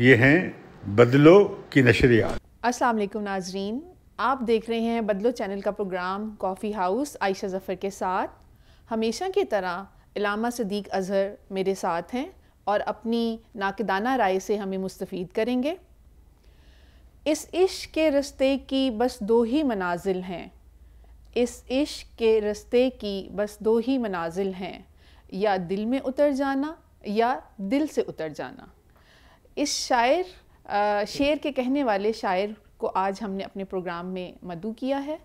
ये हैं बदलो की नशरियात अस्सलाम वालेकुम नाजरीन आप देख रहे हैं बदलो चैनल का programme coffee house Ayesha Zafar के साथ हमेशा की तरह इलामा सदीक अज़हर मेरे साथ हैं और अपनी नाकदाना राय से हमें मुस्तफ़ करेंगे इस इश्क के रस्ते की बस दो ही मनाजिल हैं इस इश्क के रस्ते की बस दो ही मनाजिल हैं या दिल में उतर जाना या दिल से उतर जाना इस शायर शेर के कहने वाले शायर को आज हमने अपने प्रोग्राम में मदु किया है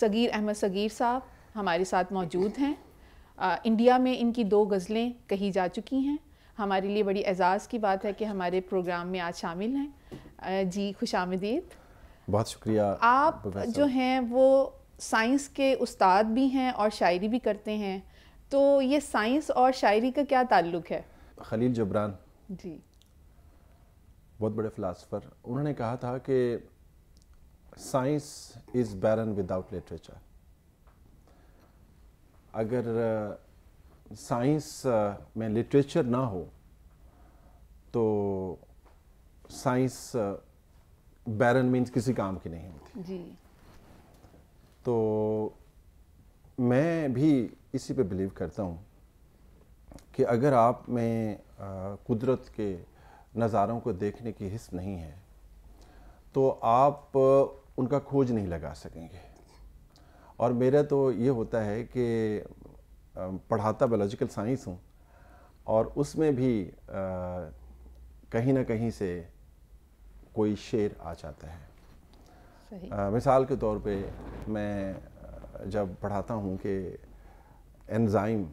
सगीर अहमद सगीर साहब हमारे साथ मौजूद हैं आ, इंडिया में इनकी दो गज़लें कही जा चुकी हैं हमारे लिए बड़ी एजाज़ की बात है कि हमारे प्रोग्राम में आज शामिल हैं जी खुश आमदीद बहुत शुक्रिया आप जो हैं वो साइंस के उस्ताद भी हैं और शायरी भी करते हैं तो ये साइंस और शायरी का क्या ताल्लुक़ है खलील जबरान जी बहुत बड़े फ़िलासफ़र उन्होंने कहा था कि science is barren without literature अगर साइंस में लिटरेचर ना हो तो साइंस बैरन मीन्स किसी काम की नहीं होती जी तो मैं भी इसी पे बिलीव करता हूँ कि अगर आप में कुदरत के नज़ारों को देखने की हिस्स नहीं है तो आप उनका खोज नहीं लगा सकेंगे और मेरा तो ये होता है कि पढ़ाता बायोलॉजिकल साइंस हूँ और उसमें भी आ, कहीं ना कहीं से कोई शेर आ जाता है आ, मिसाल के तौर पे मैं जब पढ़ाता हूँ कि एनजाइम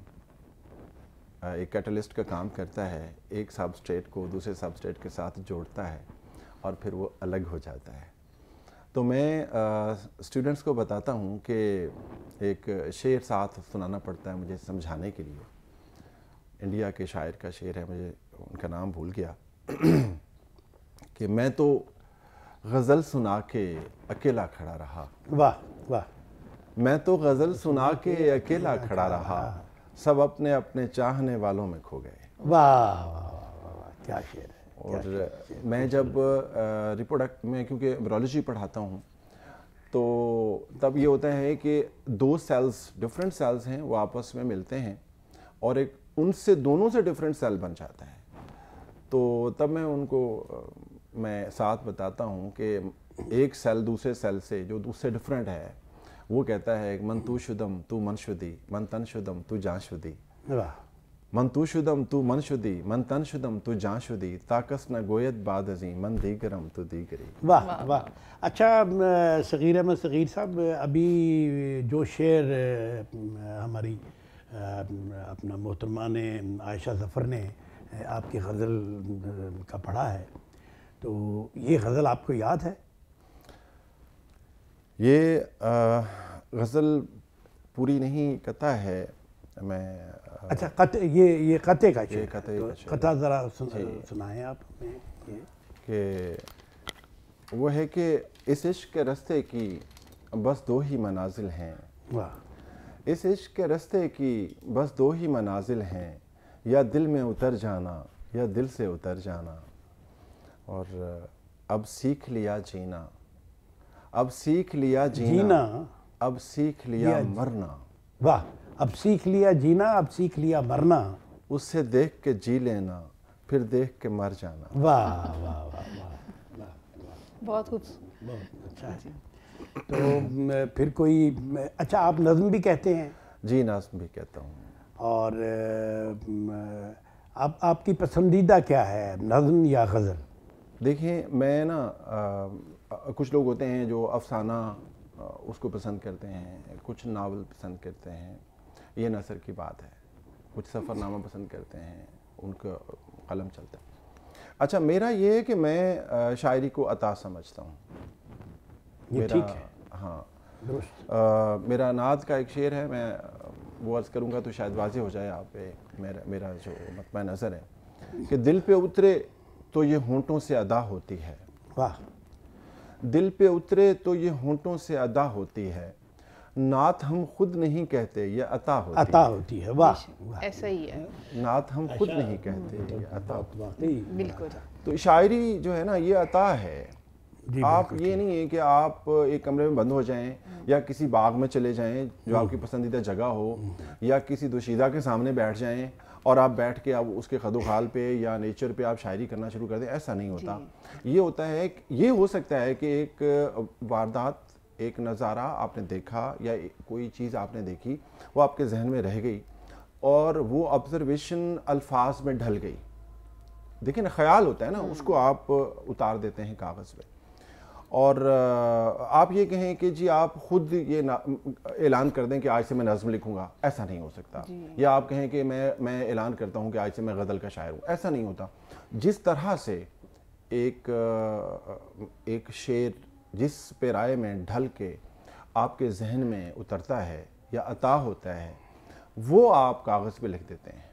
एक कैटलिस्ट का काम करता है एक सबस्ट्रेट को दूसरे सबस्ट्रेट के साथ जोड़ता है और फिर वो अलग हो जाता है तो मैं स्टूडेंट्स को बताता हूँ कि एक शेर साथ सुनाना पड़ता है मुझे समझाने के लिए इंडिया के शायर का शेर है मुझे उनका नाम भूल गया कि मैं तो गज़ल सुना के अकेला खड़ा रहा वाह वाह मैं तो गज़ल सुना के अकेला खड़ा रहा सब अपने अपने चाहने वालों में खो गए वाह वाह क्या शेर है और शेर। मैं जब रिप्रोडक्ट में क्योंकि एम्ब्रोलॉजी पढ़ाता हूँ तो तब ये होता है कि दो सेल्स डिफरेंट सेल्स हैं वो आपस में मिलते हैं और एक उनसे दोनों से डिफरेंट सेल बन जाता है तो तब मैं उनको मैं साथ बताता हूँ कि एक सेल दूसरे सेल से जो दूसरे डिफरेंट है वो कहता है मन तू शुदम तू मन शुद्धि मन तन शुदम तू जा शुद्धि मन तू शुदम तू मन शुद्धि मन तन शुदम तू जा शुद्धि ताकस न गोयत बादजी मन दी गरम तू गरी वाह वाह अच्छा सगीर अहमद सगीर साहब अभी जो शेर हमारी अपना मोहतरमा ने आयशा ज़फ़र ने आपकी गज़ल का पढ़ा है तो ये गज़ल आपको याद है ये गज़ल पूरी नहीं कथा है मैं अच्छा कत ये ये कते का ये कते तो कथा ज़रा सुन, सुनाएं आप कि वो है कि इस इश्क के रस्ते की बस दो ही मनाजिल हैं इस इश्क के रस्ते की बस दो ही मनाजिल हैं या दिल में उतर जाना या दिल से उतर जाना और अब सीख लिया जीना अब सीख लिया जीना, अब सीख लिया मरना वाह अब सीख लिया जीना अब सीख लिया मरना उससे देख के जी लेना फिर देख के मर जाना वाह वाह वाह बहुत कुछ बहुत अच्छा तो फिर कोई अच्छा आप नज्म भी कहते हैं जी नज्म भी कहता हूँ और आप आपकी पसंदीदा क्या है नज्म या गज़ल देखिए मैं ना आ, कुछ लोग होते हैं जो अफसाना उसको पसंद करते हैं कुछ नावल पसंद करते हैं ये नसर की बात है कुछ सफ़रनामा पसंद करते हैं उनका कलम चलता है अच्छा मेरा ये है कि मैं शायरी को अता समझता हूँ मेरा ठीक है हाँ आ, मेरा नाज का एक शेर है मैं वो अर्ज़ करूँगा तो शायद वाजे हो जाए आप पे मेरा मेरा जो मतम मतलब नज़र है कि दिल पे उतरे तो ये होंठों से अदा होती है वाह दिल पे उतरे तो ये होंठों से अदा होती है नात हम खुद नहीं कहते ये अता होती अता होती है वाह ऐसा ही है नात हम खुद अच्छा, नहीं कहते ये अता बिल्कुल तो शायरी जो है ना ये अता है आप ये नहीं है कि आप एक कमरे में बंद हो जाएं हम्म। या किसी बाग में चले जाएं जो हम्म। आपकी पसंदीदा जगह हो हम्म। या किसी दुशीदा के सामने बैठ जाएं और आप बैठ के आप उसके खदोखाल पे या नेचर पे आप शायरी करना शुरू कर दें ऐसा नहीं होता ये होता है ये हो सकता है कि एक वारदात एक नज़ारा आपने देखा या कोई चीज़ आपने देखी वो आपके जहन में रह गई और वो ऑब्जर्वेशन अल्फाज में ढल गई देखिए ना ख्याल होता है ना उसको आप उतार देते हैं कागज़ पे और आप ये कहें कि जी आप खुद ये ऐलान कर दें कि आज से मैं नज़म लिखूंगा ऐसा नहीं हो सकता या आप कहें कि मैं मैं ऐलान करता हूं कि आज से मैं गज़ल का शायर हूं ऐसा नहीं होता जिस तरह से एक एक शेर जिस राय में ढल के आपके जहन में उतरता है या अता होता है वो आप कागज़ पे लिख देते हैं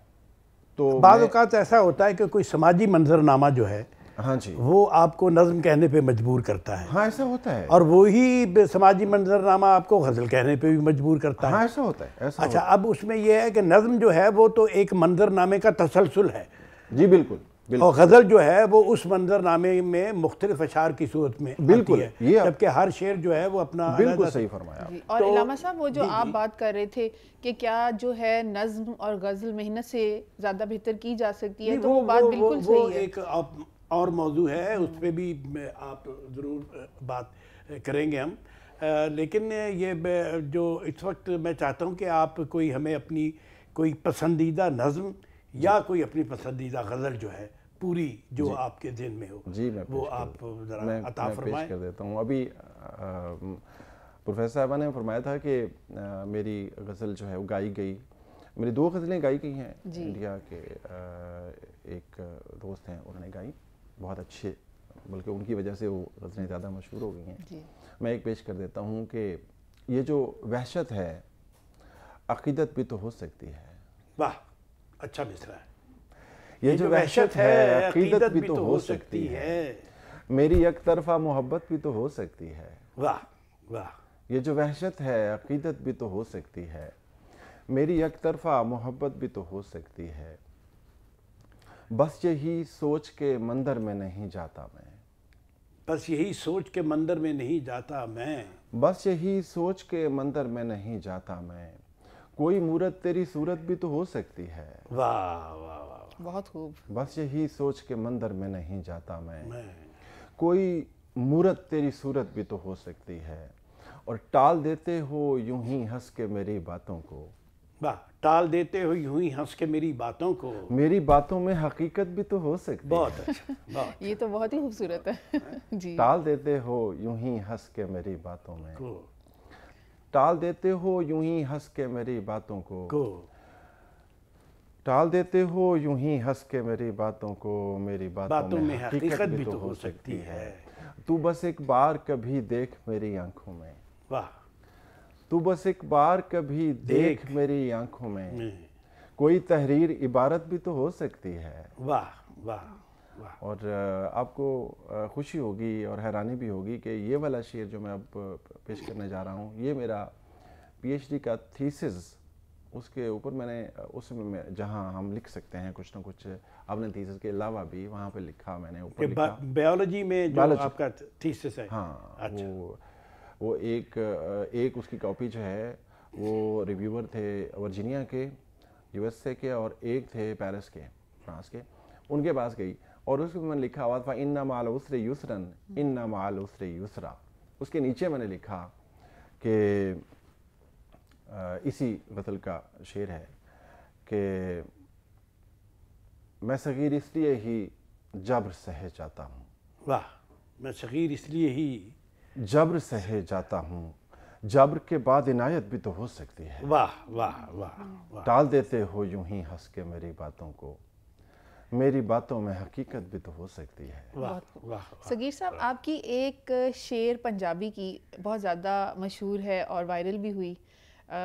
तो बाद अवत ऐसा होता है कि कोई समाजी मंजरनामा जो है हाँ जी वो आपको नज्म कहने पे मजबूर करता है हाँ ऐसा होता है और वही समाजी मंजरनामा आपको गज़ल कहने पे भी मजबूर करता हाँ, है ऐसा होता है ऐसा अच्छा होता है। अब उसमें ये है कि नज्म जो है वो तो एक मंजरनामे का तसलसल है जी बिल्कुल और गज़ल जो है वो उस मंजरनामे में मुख्तलिफ अशार की सूरत में बिल्कुल है जबकि हर शेर जो है वो अपना बिल्कुल सही फरमाया और तो, इलामा साहब वो जो आप बात कर रहे थे कि क्या जो है नज्म और गज़ल मेहनत से ज़्यादा बेहतर की जा सकती है तो वो, वो बात बिल्कुल सही है एक और मौजू है उस पर भी आप ज़रूर बात करेंगे हम लेकिन ये जो इस वक्त मैं चाहता हूँ कि आप कोई हमें अपनी कोई पसंदीदा नज़म या कोई अपनी पसंदीदा गज़ल जो है पूरी जो आपके दिन में हो जी मैं वो आप ज़रा अता कर देता हूँ अभी प्रोफेसर साहबा ने फरमाया था कि आ, मेरी गज़ल जो है वो गाई गई मेरी दो गज़लें गाई गई हैं इंडिया के आ, एक दोस्त हैं उन्होंने गाई बहुत अच्छे बल्कि उनकी वजह से वो गज़लें ज़्यादा मशहूर हो गई हैं मैं एक पेश कर देता हूँ कि ये जो वहशत है अकीदत भी तो हो सकती है वाह अच्छा मिसरा है ये, ये जो, वहशत है अकीदत भी तो, तो हो सकती है मेरी एक तरफा मोहब्बत भी तो हो सकती है वाह वाह ये जो वहशत है अकीदत भी तो हो सकती है मेरी एक तरफा मोहब्बत भी तो हो सकती है बस यही सोच के मंदिर में नहीं जाता मैं बस यही सोच के मंदिर में नहीं जाता मैं बस यही सोच के मंदिर में नहीं जाता मैं कोई मूरत तेरी सूरत भी तो हो सकती है वाह वाह वाह बहुत खूब बस यही सोच के मंदिर में नहीं जाता मैं, मैं। कोई मूरत तेरी सूरत भी तो हो सकती है और टाल देते हो यूं ही हंस के मेरी बातों को वाह टाल देते हो यूं ही हंस के मेरी बातों को मेरी बातों में हकीकत भी तो हो सकती बहुत अच्छा बहुत ये तो बहुत ही खूबसूरत है जी टाल देते हो यूं ही हंस के मेरी बातों में को टाल देते हो यूं ही हंस के मेरी बातों को को टाल देते हो यूं ही हंस के मेरी बातों को मेरी बातों, बातों में हकीकत भी तो, तो हो सकती है तू बस एक बार कभी देख मेरी आंखों में वाह तू बस एक बार कभी देख, देख मेरी आंखों में कोई तहरीर इबारत भी तो हो सकती है वाह वाह वाह और आपको खुशी होगी और हैरानी भी होगी कि ये वाला शेर जो मैं अब पेश करने जा रहा हूँ ये मेरा पीएचडी का थीसिस उसके ऊपर मैंने उसमें मैं, जहाँ हम लिख सकते हैं कुछ ना कुछ अपने थीसिस के अलावा भी वहाँ पे लिखा मैंने ऊपर बायोलॉजी में जो आपका थीसिस है हाँ अच्छा। वो वो एक एक उसकी कॉपी जो है वो रिव्यूअर थे वर्जीनिया के यूएसए के और एक थे पेरिस के फ्रांस के उनके पास गई और उसमें मैंने लिखा हुआ था इन ना माल उसरे यूसरन इन ना माल उसरे यूसरा उसके नीचे मैंने लिखा कि इसी गज़ल का शेर है कि मैं सग़ीर इसलिए ही जबर सह जाता हूँ वाह मैं सग़ीर इसलिए ही जबर सहे जाता हूँ जबर के बाद इनायत भी तो हो सकती है वाह वाह वाह टाल देते हो यूं ही हंस के मेरी बातों को मेरी बातों में हकीकत भी तो हो सकती है सगीर साहब आपकी एक शेर पंजाबी की बहुत ज़्यादा मशहूर है और वायरल भी हुई आ,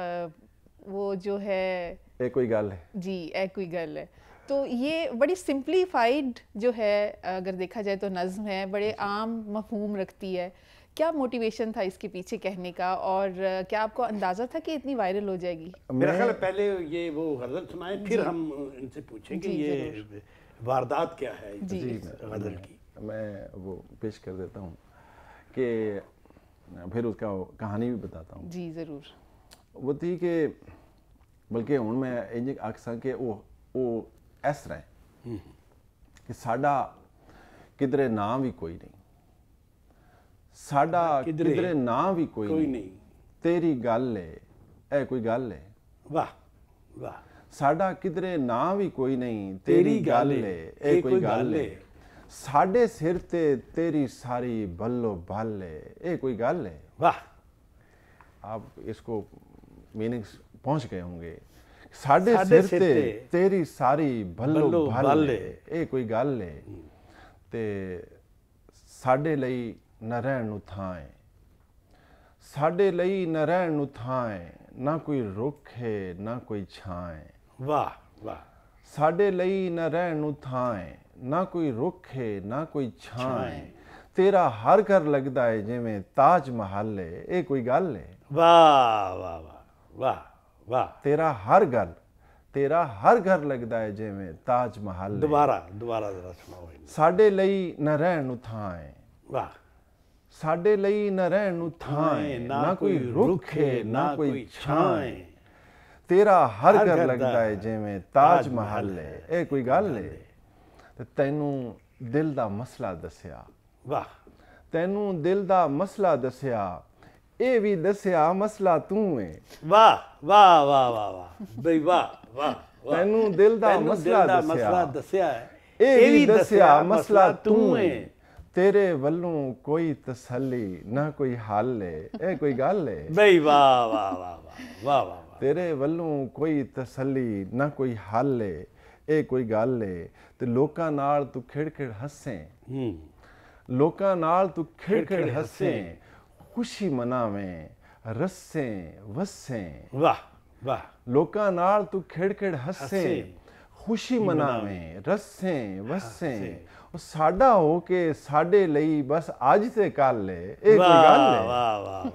वो जो है एक कोई गल है जी एक कोई गल है तो ये बड़ी सिंप्लीफाइड जो है अगर देखा जाए तो नज्म है बड़े आम मफहूम रखती है क्या मोटिवेशन था इसके पीछे कहने का और क्या आपको अंदाजा था कि इतनी वायरल हो जाएगी मेरा ख्याल पहले ये वो गजल सुनाए फिर हम इनसे पूछेंगे ये वारदात क्या है जी गजल की मैं वो पेश कर देता हूँ कि फिर उसका कहानी भी बताता हूँ जी ज़रूर वो थी कि बल्कि हूँ मैं ਇੰਜ ਆਖ ਸਾਂ वो वो ਉਹ ਇਸ हम्म। कि साढ़ा किधरे ਕਿਧਰੇ भी कोई नहीं ਸਾਡਾ ਕਿਧਰੇ ਨਾ ਵੀ ਕੋਈ ਕੋਈ ਨਹੀਂ ਤੇਰੀ ਗੱਲ ਏ ਇਹ ਕੋਈ ਗੱਲ ਏ ਵਾਹ ਵਾਹ ਸਾਡਾ ਕਿਧਰੇ ਨਾ ਵੀ ਕੋਈ ਨਹੀਂ ਤੇਰੀ ਗੱਲ ਏ ਇਹ ਕੋਈ ਗੱਲ ਏ ਸਾਡੇ ਸਿਰ ਤੇ ਤੇਰੀ ਸਾਰੀ ਬੱਲੋ ਬੱਲ ਇਹ ਕੋਈ ਗੱਲ ਏ ਵਾਹ ਆਪ ਇਸਕੋ मीनिंग्स ਪਹੁੰਚ ਗਏ ਹੋਗੇ ਸਾਡੇ ਸਿਰ ਤੇ ਤੇਰੀ ਸਾਰੀ ਬੱਲੋ ਬੱਲ ਇਹ ਕੋਈ ਗੱਲ ਏ ਤੇ ਸਾਡੇ ਲਈ ਨਾ ਰਹਿਣ ਨੂੰ ਥਾਂ ਸਾਡੇ ਲਈ ਨਾ ਰਹਿਣ ਨੂੰ ਥਾਂ ਨਾ ਕੋਈ ਰੁੱਖ ਹੈ ਨਾ ਕੋਈ ਛਾਂ ਵਾਹ ਵਾਹ ਸਾਡੇ ਲਈ ਨਾ ਰਹਿਣ ਨੂੰ ਥਾਂ ਨਾ ਕੋਈ ਰੁੱਖ ਹੈ ਨਾ ਕੋਈ ਛਾਂ ਤੇਰਾ ਹਰ ਘਰ ਲੱਗਦਾ ਹੈ ਜਿਵੇਂ ਤਾਜ ਮਹੱਲ ਹੈ ਇਹ ਕੋਈ ਗੱਲ ਹੈ ਵਾਹ ਵਾਹ ਵਾਹ ਵਾਹ ਵਾਹ ਤੇਰਾ ਹਰ ਗੱਲ ਤੇਰਾ ਹਰ ਘਰ ਲੱਗਦਾ ਹੈ ਜਿਵੇਂ ਤਾਜ ਮਹੱਲ ਦੁਬਾਰਾ ਦੁਬਾਰਾ ਜ਼ਰਾ ਸੁਣਾਓ ਸਾਡੇ ਲਈ ਨਾ ਰਹਿਣ ਨੂੰ ਥਾਂ ਵਾਹ ਸਾਡੇ ਲਈ ਨਾ ਰਹਿਣ ਨੂੰ ਥਾਂ ਨਾ ਕੋਈ ਰੁੱਖ ਹੈ ਨਾ ਕੋਈ ਛਾਂ ਹੈ ਤੇਰਾ ਹਰ ਘਰ ਲੱਗਦਾ ਹੈ ਜਿਵੇਂ ਤਾਜ ਮਹਿਲ ਹੈ ਇਹ ਕੋਈ ਗੱਲ ਹੈ ਤੇ ਤੈਨੂੰ ਦਿਲ ਦਾ ਮਸਲਾ ਦੱਸਿਆ ਵਾਹ ਤੈਨੂੰ ਦਿਲ ਦਾ ਮਸਲਾ ਦੱਸਿਆ ਇਹ ਵੀ ਦੱਸਿਆ ਮਸਲਾ ਤੂੰ ਹੈ ਵਾਹ ਵਾਹ ਵਾਹ ਵਾਹ ਵਾਹ ਬਈ ਵਾਹ ਵਾਹ ਤੈਨੂੰ ਦਿਲ ਦਾ ਮਸਲਾ ਦੱਸਿਆ ਮਸਲਾ ਦੱਸਿਆ ਇਹ ਵੀ ਦੱਸਿਆ ਮਸਲਾ ਤੂੰ ਹੈ ਤੇਰੇ ਵੱਲੋਂ ਕੋਈ ਤਸੱਲੀ ਨਾ ਕੋਈ ਹੱਲ ਏ ਇਹ ਕੋਈ ਗੱਲ ਏ ਬਈ ਵਾਹ ਵਾਹ ਵਾਹ ਵਾਹ ਵਾਹ ਵਾਹ ਤੇਰੇ ਵੱਲੋਂ ਕੋਈ ਤਸੱਲੀ ਨਾ ਕੋਈ ਹੱਲ ਏ ਇਹ ਕੋਈ ਗੱਲ ਏ ਤੇ ਲੋਕਾਂ ਨਾਲ ਤੂੰ ਖਿੜਖਿੜ ਹੱਸੇ ਲੋਕਾਂ ਨਾਲ ਤੂੰ ਖਿੜਖਿੜ ਹੱਸੇ ਖੁਸ਼ੀ ਮਨਾਵੇਂ ਰਸੇ ਵਸੇ ਵਾਹ ਵਾਹ ਲੋਕਾਂ ਨਾਲ ਤੂੰ ਖਿੜਖਿੜ ਹੱਸੇ ਖੁਸ਼ੀ ਮਨਾਵੇਂ ਰਸੇ ਵਸੇ ਸਾਡਾ ਹੋ ਕੇ ਸਾਡੇ ਲਈ ਬਸ ਅੱਜ ਤੇ ਕੱਲ ਲੈ ਇਹ ਕੋਈ ਗੱਲ ਨਹੀਂ ਵਾਹ ਵਾਹ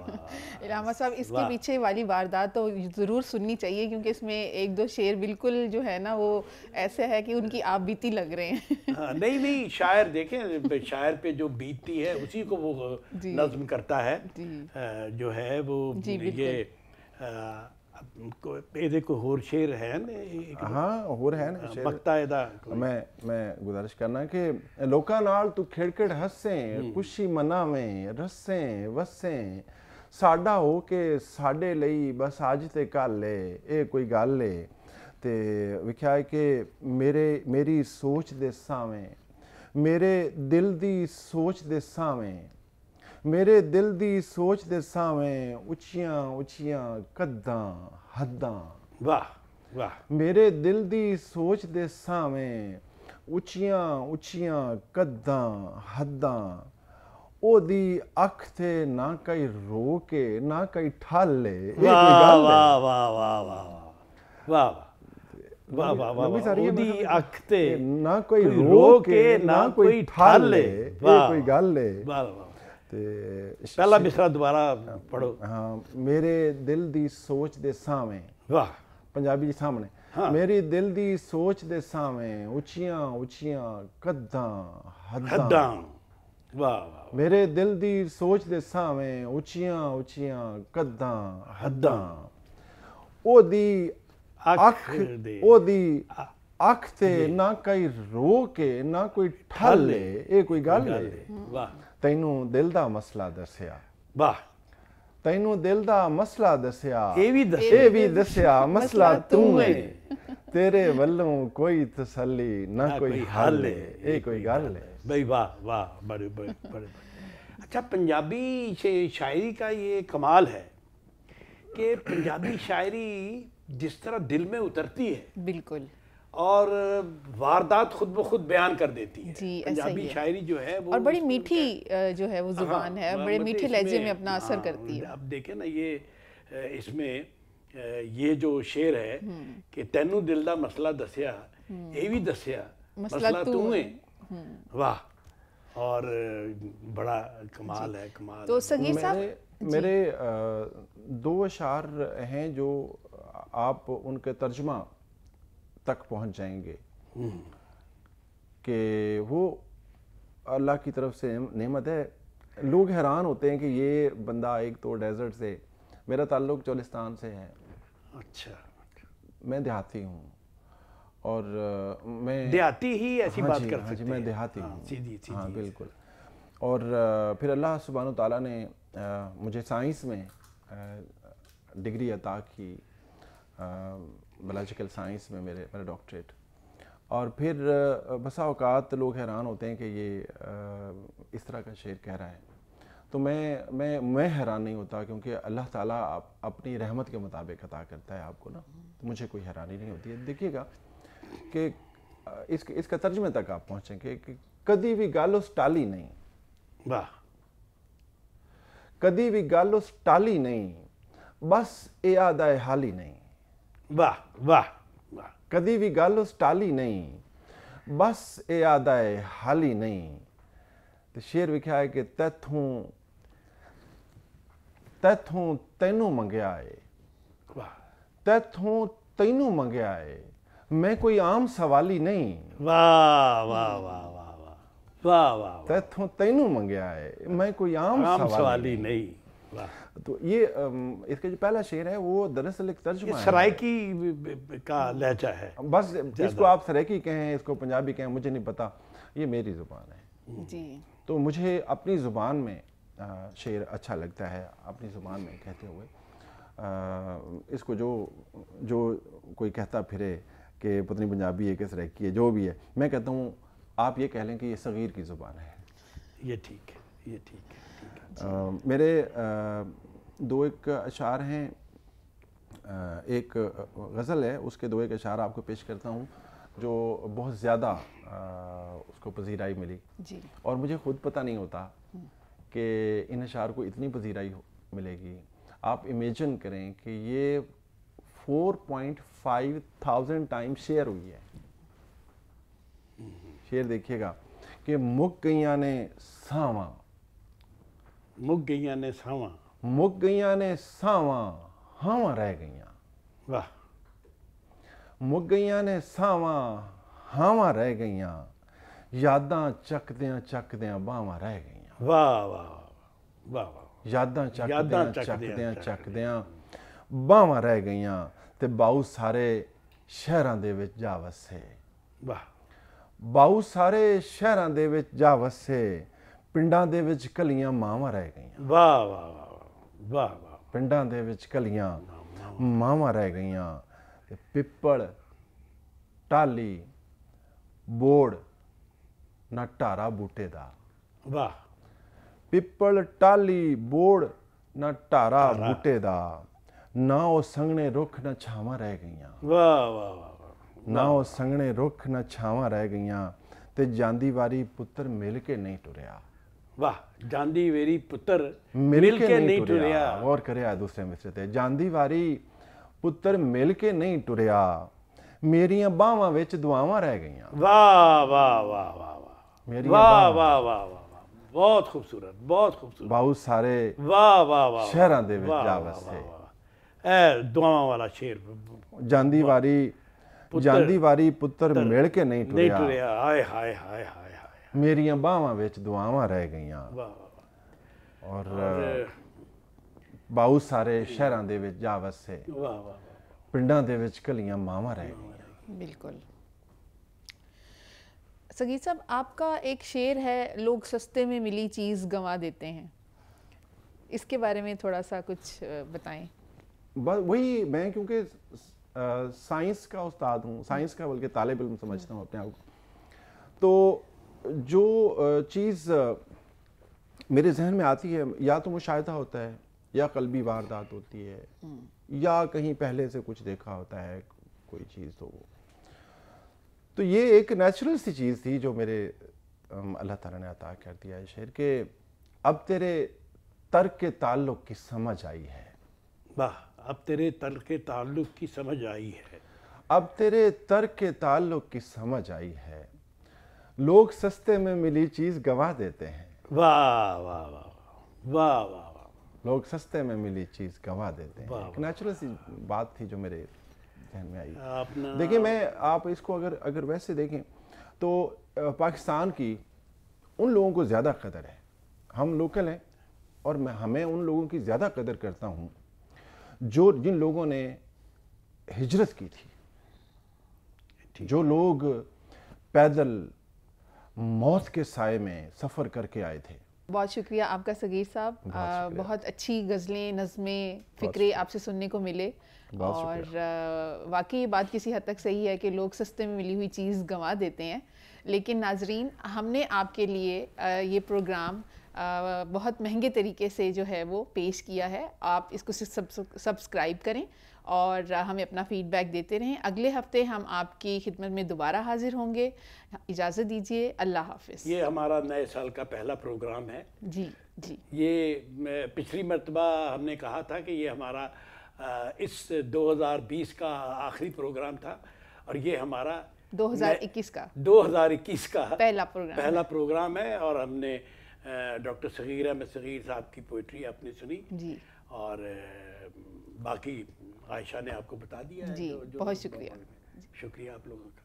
इलामा साहब इसके पीछे वाली वारदात तो ज़रूर सुननी चाहिए क्योंकि इसमें एक दो शेर बिल्कुल जो है ना वो ऐसे है कि उनकी आप बीती लग रहे हैं हाँ, नहीं नहीं शायर देखें शायर पे जो बीतती है उसी को वो नज्म करता है जो है वो ये ਇਹਦੇ ਕੋ ਹੋਰ ਸ਼ੇਰ ਹੈ ਨੇ ਹਾਂ ਹੋਰ ਹੈ ਨੇ ਸ਼ੇਰ ਬਖਤਾ ਇਹਦਾ ਮੈਂ ਮੈਂ ਗੁਜ਼ਾਰਿਸ਼ ਕਰਨਾ ਕਿ ਲੋਕਾਂ ਨਾਲ ਤੂੰ ਖੇੜਖੇੜ ਹੱਸੇ ਖੁਸ਼ੀ ਮਨਾਵੇਂ ਰਸੇ ਵਸੇ ਸਾਡਾ ਹੋ ਕੇ ਸਾਡੇ ਲਈ ਬਸ ਅੱਜ ਤੇ ਕੱਲ ਏ ਇਹ ਕੋਈ ਗੱਲ ਏ ਤੇ ਵਿਖਿਆ ਕਿ ਮੇਰੇ ਮੇਰੀ ਸੋਚ ਦੇ ਸਾਵੇਂ ਮੇਰੇ ਦਿਲ ਦੀ ਸੋਚ ਦੇ ਸਾਵੇਂ ਮੇਰੇ ਦਿਲ ਦੀ ਸੋਚ ਦੇ ਸਾਵੇਂ ਉੱਚੀਆਂ ਉੱਚੀਆਂ ਕੱਦਾਂ ਹੱਦਾਂ ਵਾਹ ਵਾਹ ਮੇਰੇ ਦਿਲ ਦੀ ਸੋਚ ਦੇ ਸਾਵੇਂ ਉੱਚੀਆਂ ਉੱਚੀਆਂ ਕੱਦਾਂ ਹੱਦਾਂ ਉਹਦੀ ਅੱਖ ਤੇ ਨਾ ਕਈ ਰੋ ਕੇ ਨਾ ਕਈ ਠਾਲੇ ਇਹ ਕੋਈ ਗੱਲ ਵਾਹ ਵਾਹ ਵਾਹ ਵਾਹ ਵਾਹ ਵਾਹ ਵਾਹ ਵਾਹ ਉਹਦੀ ਅੱਖ ਤੇ ਨਾ ਕੋਈ ਰੋ ਕੇ ਨਾ ਕੋਈ ਠਾਲੇ ਇਹ ਕੋਈ ਗੱਲ ਹੈ ਵਾਹ ਵਾਹ ਤੇ ਪਹਿਲਾ ਮਿਸਰਾ ਦੁਬਾਰਾ ਪੜੋ ਹਾਂ ਮੇਰੇ ਦਿਲ ਦੀ ਸੋਚ ਦੇ ਸਾਹਮਣੇ ਵਾਹ ਪੰਜਾਬੀ ਦੇ ਸਾਹਮਣੇ ਮੇਰੀ ਦਿਲ ਦੀ ਸੋਚ ਦੇ ਸਾਹਮਣੇ ਉੱਚੀਆਂ ਉੱਚੀਆਂ ਕੱਦਾਂ ਹੱਦਾਂ ਵਾਹ ਵਾਹ ਮੇਰੇ ਦਿਲ ਦੀ ਸੋਚ ਦੇ ਸਾਹਮਣੇ ਉੱਚੀਆਂ ਉੱਚੀਆਂ ਕੱਦਾਂ ਹੱਦਾਂ ਉਹਦੀ ਅੱਖ ਉਹਦੀ ਅੱਖ ਤੇ ਨਾ ਕੋਈ ਰੋਕੇ ਨਾ ਕੋਈ ਠੱਲੇ ਇਹ ਕੋਈ ਗੱਲ ਹੈ ਵਾਹ ਤੈਨੂੰ ਦਿਲ ਦਾ ਮਸਲਾ ਦੱਸਿਆ ਵਾਹ ਤੈਨੂੰ ਦਿਲ ਦਾ ਮਸਲਾ ਦੱਸਿਆ ਇਹ ਵੀ ਦੱਸਿਆ ਇਹ ਵੀ ਦੱਸਿਆ ਮਸਲਾ ਤੂੰ ਏ ਤੇਰੇ ਵੱਲੋਂ ਕੋਈ ਤਸੱਲੀ ਨਾ ਕੋਈ ਹੱਲ ਏ ਇਹ ਕੋਈ ਗੱਲ ਏ ਬਈ ਵਾਹ ਵਾਹ ਬੜੇ ਬੜੇ ਬੜੇ अच्छा पंजाबी शायरी का ये कमाल है कि पंजाबी शायरी जिस तरह दिल में उतरती है बिल्कुल और वारदात खुद ब खुद बयान कर देती है जी पंजाबी शायरी जो है वो और बड़ी मीठी जो है वो हाँ, जुबान है और मतलब बड़े मतलब मीठे लहजे में अपना असर हाँ, करती है आप देखें ना ये इसमें ये जो शेर है हम्म। कि तेनू दिल का मसला दसिया ये हम्म। भी दसिया मसला तू है हम्म। वाह और बड़ा कमाल है कमाल तो सगीर साहब मेरे दो अशार हैं जो आप उनके तर्जमा तक पहुंच जाएंगे हम्म। कि वो अल्लाह की तरफ से नेमत है लोग हैरान होते हैं कि ये बंदा एक तो डेजर्ट से मेरा ताल्लुक चौलिस्तान से है अच्छा मैं देहाती हूँ और मैं देहाती ही ऐसी हाँ बात जी, कर हाँ सकते जी, मैं देहाती हाँ, हूँ हाँ बिल्कुल और फिर अल्लाह सुबहान तला ने आ, मुझे साइंस में आ, डिग्री अता की आ, बायोलॉजिकल साइंस में मेरे मेरा डॉक्टरेट और फिर बसा अवकात लोग हैरान होते हैं कि ये इस तरह का शेर कह रहा है तो मैं मैं मैं हैरान नहीं होता क्योंकि अल्लाह ताला आप अपनी रहमत के मुताबिक अता करता है आपको ना तो मुझे कोई हैरानी नहीं होती है देखिएगा कि इस इसका तर्जमे तक आप पहुँचेंगे कि कभी भी गालो टाली नहीं वाह कभी भी गालो टाली नहीं बस ए आदा ही नहीं ਵਾਹ ਵਾਹ ਵਾਹ ਕਦੀ ਵੀ ਗੱਲ ਉਸ ਟਾਲੀ ਨਹੀਂ ਬਸ ਇਹ ਆਦਾ ਹੈ ਹਾਲੀ ਨਹੀਂ ਤੇ ਸ਼ੇਰ ਵਿਖਿਆ ਹੈ ਕਿ ਤੈਥੋਂ ਤੈਥੋਂ ਤੈਨੂੰ ਮੰਗਿਆ ਏ ਵਾਹ ਤੈਥੋਂ ਤੈਨੂੰ ਮੰਗਿਆ ਏ ਮੈਂ ਕੋਈ ਆਮ ਸਵਾਲੀ ਨਹੀਂ ਵਾਹ ਵਾਹ ਵਾਹ ਵਾਹ ਵਾਹ ਵਾਹ ਵਾਹ ਤੈਥੋਂ ਤੈਨੂੰ ਮੰਗਿਆ ਏ ਮੈਂ ਕੋਈ ਆਮ ਸਵਾਲੀ ਨਹੀਂ तो ये इसका जो पहला शेर है वो दरअसल एक तर्जुमा सरायकी का लहजा है बस इसको आप सरायकी कहें इसको पंजाबी कहें मुझे नहीं पता ये मेरी ज़ुबान है जी तो मुझे अपनी ज़ुबान में शेर अच्छा लगता है अपनी ज़ुबान में कहते हुए आ, इसको जो जो कोई कहता फिरे कि पत्नी पंजाबी है कि सराकी है जो भी है मैं कहता हूँ आप ये कह लें कि ये सग़ीर की ज़ुबान है ये ठीक है ये ठीक है मेरे दो एक अशार हैं एक गज़ल है उसके दो एक अशार आपको पेश करता हूँ जो बहुत ज़्यादा उसको पजीराई मिली जी और मुझे खुद पता नहीं होता हम्म। कि इन अशार को इतनी पजीराई मिलेगी आप इमेजन करें कि ये 4.5 थाउजेंड टाइम शेयर हुई है हम्म। शेयर देखिएगा कि मुक गैया ने सावा ਮੁੱਕ ਗਈਆਂ ਨੇ ਸਾਵਾਂ ਮੁੱਕ ਗਈਆਂ ਨੇ ਸਾਵਾਂ ਹਾਵਾਂ ਰਹਿ ਗਈਆਂ ਵਾਹ ਮੁੱਕ ਗਈਆਂ ਨੇ ਸਾਵਾਂ ਹਾਵਾਂ ਰਹਿ ਗਈਆਂ ਯਾਦਾਂ ਚੱਕਦਿਆਂ ਚੱਕਦਿਆਂ ਬਾਹਾਂ ਰਹਿ ਗਈਆਂ ਵਾਹ ਵਾਹ ਵਾਹ ਵਾਹ ਯਾਦਾਂ ਚੱਕਦਿਆਂ ਚੱਕਦਿਆਂ ਚੱਕਦਿਆਂ ਬਾਹਾਂ ਰਹਿ ਗਈਆਂ ਤੇ ਬਾਉ ਸਾਰੇ ਸ਼ਹਿਰਾਂ ਦੇ ਵਿੱਚ ਜਾ ਵਸੇ ਵਾਹ ਬਾਉ ਸਾਰੇ ਸ਼ਹਿਰਾਂ ਦੇ ਵਿੱਚ ਜਾ ਵਸੇ ਪਿੰਡਾਂ ਦੇ ਵਿੱਚ ਕਲੀਆਂ ਮਾਵਾਂ ਰਹਿ ਗਈਆਂ ਵਾਹ ਵਾਹ ਵਾਹ ਵਾਹ ਵਾਹ ਪਿੰਡਾਂ ਦੇ ਵਿੱਚ ਕਲੀਆਂ ਮਾਵਾਂ ਰਹਿ ਗਈਆਂ ਤੇ ਪਿੱਪਲ ਟਾਲੀ ਬੋੜ ਨਾ ਟਾਰਾ ਬੂਟੇ ਦਾ ਵਾਹ ਪਿੱਪਲ ਟਾਲੀ ਬੋੜ ਨਾ ਟਾਰਾ ਬੂਟੇ ਦਾ ਨਾ ਉਹ ਸੰਘਣੇ ਰੁੱਖ ਨਾ ਛਾਵਾਂ ਰਹਿ ਗਈਆਂ ਵਾਹ ਵਾਹ ਵਾਹ ਨਾ ਉਹ ਸੰਘਣੇ ਰੁੱਖ ਨਾ ਛਾਵਾਂ ਰਹਿ ਗਈਆਂ ਤੇ ਜਾਂਦੀ ਵਾਰੀ ਪੁੱਤਰ ਮਿਲ ਕੇ ਨਹੀਂ ਟੁਰਿਆ ਵਾਹ ਜਾਂਦੀ ਵੇਰੀ ਪੁੱਤਰ ਮਿਲ ਕੇ ਨਹੀਂ ਟੁਰਿਆ ਗੌਰ ਕਰਿਆ ਦੂਸਰੇ ਮਿਸਰੇ ਤੇ ਜਾਂਦੀ ਵਾਰੀ ਪੁੱਤਰ ਮਿਲ ਕੇ ਨਹੀਂ ਟੁਰਿਆ ਮੇਰੀਆਂ ਬਾਹਾਂ ਵਿੱਚ ਦੁਆਵਾਂ ਰਹਿ ਗਈਆਂ ਵਾਹ ਵਾਹ ਵਾਹ ਵਾਹ ਵਾਹ ਮੇਰੀਆਂ ਵਾਹ ਵਾਹ ਵਾਹ ਵਾਹ ਬਹੁਤ ਖੂਬਸੂਰਤ ਬਹੁਤ ਖੂਬਸੂਰਤ ਬਹੁਤ ਸਾਰੇ ਵਾਹ ਵਾਹ ਵਾਹ ਸ਼ਹਿਰਾਂ ਦੇ ਵਿੱਚ ਜਾ ਵਸੇ ਐ ਦੁਆਵਾਂ ਵਾਲਾ ਸ਼ੇਰ ਜਾਂਦੀ ਵਾਰੀ ਜਾਂਦੀ ਵਾਰੀ ਪੁੱਤਰ ਮਿਲ ਕੇ ਨਹੀਂ ਟੁਰਿਆ ਨਹੀਂ ਟੁਰਿਆ ਹਾਏ ਹਾਏ ਹਾਏ ਮੇਰੀਆਂ ਬਾਹਾਂ ਵਿੱਚ ਦੁਆਵਾਂ ਰਹਿ ਗਈਆਂ ਵਾਹ ਔਰ ਬਹੁਤ ਸਾਰੇ ਸ਼ਹਿਰਾਂ ਦੇ ਵਿੱਚ ਜਾ ਵਸੇ ਵਾਹ ਵਾਹ ਪਿੰਡਾਂ ਦੇ ਵਿੱਚ ਕਲੀਆਂ ਮਾਵਾਂ ਰਹਿ ਗਈਆਂ ਬਿਲਕੁਲ सगीत साहब आपका एक शेर है लोग सस्ते में मिली चीज़ गंवा देते हैं इसके बारे में थोड़ा सा कुछ बताएं बस वही मैं क्योंकि साइंस का उस्ताद हूँ साइंस का बल्कि तालब इम समझता हूँ अपने आप को तो जो चीज़ मेरे जहन में आती है या तो मुशाह होता है या कलबी वारदात होती है हम्म। या कहीं पहले से कुछ देखा होता है कोई चीज़ तो वो तो ये एक नेचुरल सी चीज़ थी जो मेरे अल्लाह ताला ने अता कर दिया है शेर के अब तेरे तर्क के ताल्लुक की समझ आई है वाह अब तेरे तर्क के ताल्लुक की समझ आई है अब तेरे तर्क के ताल्लुक की समझ आई है लोग सस्ते में मिली चीज गवा देते हैं वाह वाह वाह वाह वाह लोग सस्ते में मिली चीज गवा देते हैं एक नेचुरल सी बात थी जो मेरे जहन में आई देखिए मैं आप इसको अगर अगर वैसे देखें तो पाकिस्तान की उन लोगों को ज़्यादा कदर है हम लोकल हैं और मैं हमें उन लोगों की ज़्यादा कदर करता हूँ जो जिन लोगों ने हिजरत की थी जो लोग पैदल मौत के साय में सफ़र करके आए थे बहुत शुक्रिया आपका सगीर साहब बहुत, बहुत अच्छी गज़लें नज़में फ़िक्रे आपसे सुनने को मिले और वाकई ये बात किसी हद तक सही है कि लोग सस्ते में मिली हुई चीज़ गंवा देते हैं लेकिन नाजरीन हमने आपके लिए ये प्रोग्राम बहुत महंगे तरीके से जो है वो पेश किया है आप इसको सब्सक्राइब करें और हमें अपना फ़ीडबैक देते रहें अगले हफ्ते हम आपकी खिदमत में दोबारा हाजिर होंगे इजाज़त दीजिए अल्लाह हाफिज ये हमारा नए साल का पहला प्रोग्राम है जी जी ये पिछली मरतबा हमने कहा था कि ये हमारा इस 2020 का आखिरी प्रोग्राम था और ये हमारा 2021 का 2021 का पहला प्रोग्राम पहला प्रोग्राम है और हमने डॉक्टर सगीर अहमद सगीर साहब की पोइट्री आपने सुनी जी और बाकी आयशा ने आपको बता दिया जी, है जो, जो बहुत शुक्रिया शुक्रिया आप लोगों का